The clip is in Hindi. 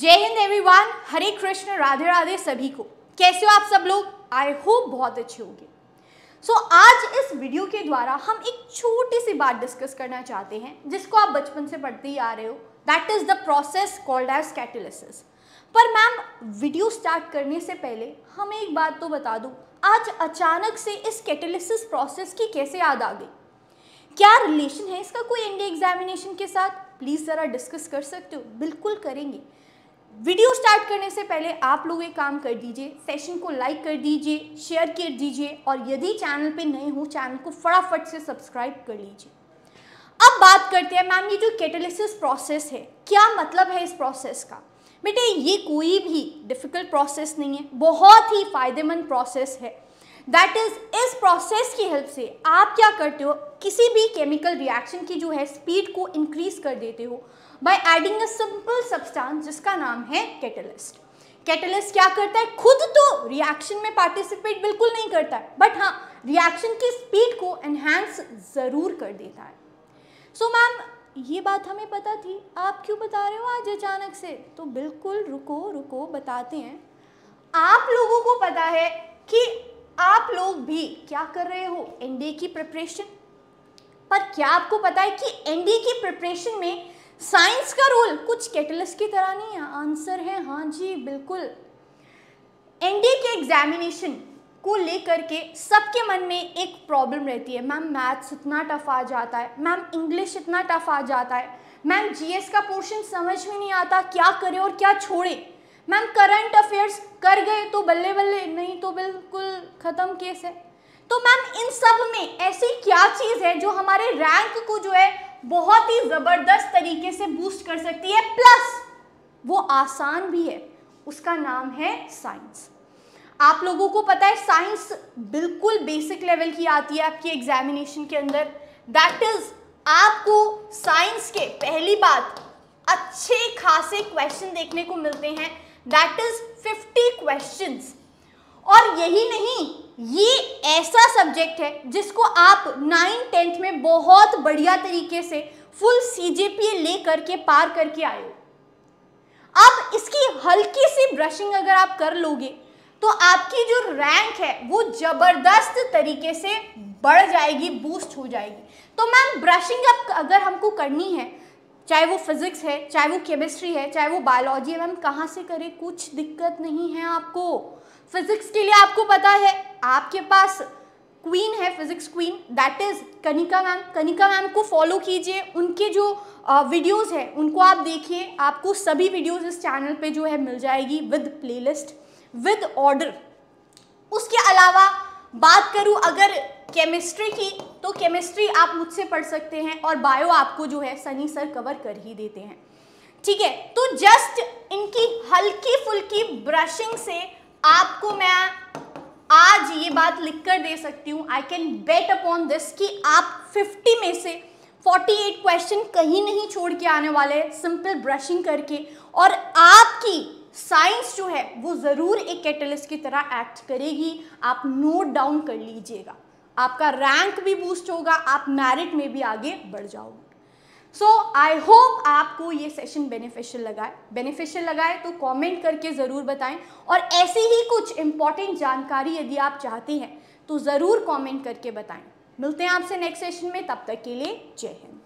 जय हिंद एवरीवन हरे कृष्ण राधे राधे सभी को कैसे हो आप सब लोग आई होप बहुत अच्छे होंगे सो so, आज इस वीडियो के द्वारा हम एक छोटी सी बात डिस्कस करना चाहते हैं जिसको आप बचपन से पढ़ते ही आ रहे हो that is the process called as catalysis पर मैम वीडियो स्टार्ट करने से पहले हमें एक बात तो बता दूँ आज अचानक से इस कैटेलिसिस प्रोसेस की कैसे याद आ गई क्या रिलेशन है इसका कोई एनडी एग्जामिनेशन के साथ प्लीज़ ज़रा डिस्कस कर सकते हो बिल्कुल करेंगे वीडियो स्टार्ट करने से पहले आप लोग एक काम कर दीजिए सेशन को लाइक कर दीजिए शेयर कर दीजिए और यदि चैनल पे नए हो चैनल को फटाफट से सब्सक्राइब कर लीजिए अब बात करते हैं मैम ये जो कैटलिसिस प्रोसेस है क्या मतलब है इस प्रोसेस का बेटे ये कोई भी डिफ़िकल्ट प्रोसेस नहीं है बहुत ही फ़ायदेमंद प्रोसेस है दैट इज़ इस प्रोसेस की हेल्प से आप क्या करते हो किसी भी केमिकल रिएक्शन की जो है स्पीड को इंक्रीज कर देते हो by adding a simple substance जिसका नाम है कैटलिस्ट कैटलिस्ट क्या करता है खुद तो रिएक्शन में पार्टिसिपेट बिल्कुल नहीं करता है बट हाँ रिएक्शन की स्पीड को एनहेंस ज़रूर कर देता है सो so, मैम ये बात हमें पता थी आप क्यों बता रहे हो आज अचानक से तो बिल्कुल रुको रुको बताते हैं आप लोगों को पता है कि आप लोग भी क्या कर रहे हो एनडीए की प्रिपरेशन पर क्या आपको पता है कि एनडीए की प्रिपरेशन में साइंस का रोल कुछ कैटलिस्ट की तरह नहीं है आंसर है हाँ जी बिल्कुल एनडीए के एग्जामिनेशन को लेकर के सबके मन में एक प्रॉब्लम रहती है मैम मैथ्स इतना टफ आ जाता है मैम इंग्लिश इतना टफ आ जाता है मैम जीएस का पोर्शन समझ में नहीं आता क्या करें और क्या छोड़ें मैम करंट अफेयर्स कर गए तो बल्ले बल्ले नहीं तो बिल्कुल ख़त्म केस है तो मैम इन सब में ऐसी क्या चीज़ है जो हमारे रैंक को जो है बहुत ही ज़बरदस्त तरीके से बूस्ट कर सकती है प्लस वो आसान भी है उसका नाम है साइंस आप लोगों को पता है साइंस बिल्कुल बेसिक लेवल की आती है आपकी एग्जामिनेशन के अंदर दैट इज आपको साइंस के पहली बात अच्छे खासे क्वेश्चन देखने को मिलते हैं दैट इज 50 क्वेश्चंस और यही नहीं ये ऐसा सब्जेक्ट है जिसको आप नाइन टेंथ में बहुत बढ़िया तरीके से फुल सीजेपीए ले करके पार करके आए हो आप इसकी हल्की सी ब्रशिंग अगर आप कर लोगे तो आपकी जो रैंक है वो ज़बरदस्त तरीके से बढ़ जाएगी बूस्ट हो जाएगी तो मैम ब्रशिंग अप अगर हमको करनी है चाहे वो फिज़िक्स है चाहे वो केमिस्ट्री है चाहे वो बायोलॉजी है मैम कहाँ से करें कुछ दिक्कत नहीं है आपको फिज़िक्स के लिए आपको पता है आपके पास क्वीन है physics queen that is Kanika ma'am Kanika ma'am को फॉलो कीजिए उनके जो वीडियोस हैं उनको आप देखिए आपको सभी वीडियोस इस चैनल पे जो है मिल जाएगी विद प्लेलिस्ट विद ऑर्डर उसके अलावा बात करूं अगर केमिस्ट्री की तो केमिस्ट्री आप मुझसे पढ़ सकते हैं और बायो आपको जो है सनी सर कवर कर ही देते हैं ठीक है तो जस्ट इनकी हल्की फुल्की ब्रशिंग से आपको मैं आज ये बात लिख कर दे सकती हूँ I can bet upon this कि आप 50 में से 48 क्वेश्चन कहीं नहीं छोड़ के आने वाले सिंपल ब्रशिंग करके और आपकी साइंस जो है वो ज़रूर एक कैटलिस्ट की तरह एक्ट करेगी आप नोट डाउन कर लीजिएगा आपका रैंक भी बूस्ट होगा आप मैरिट में भी आगे बढ़ जाओगे सो आई होप आपको ये सेशन बेनिफिशियल लगाए बेनिफिशियल लगाए तो कमेंट करके ज़रूर बताएं और ऐसी ही कुछ इंपॉर्टेंट जानकारी यदि आप चाहती हैं तो ज़रूर कमेंट करके बताएं मिलते हैं आपसे नेक्स्ट सेशन में तब तक के लिए जय हिंद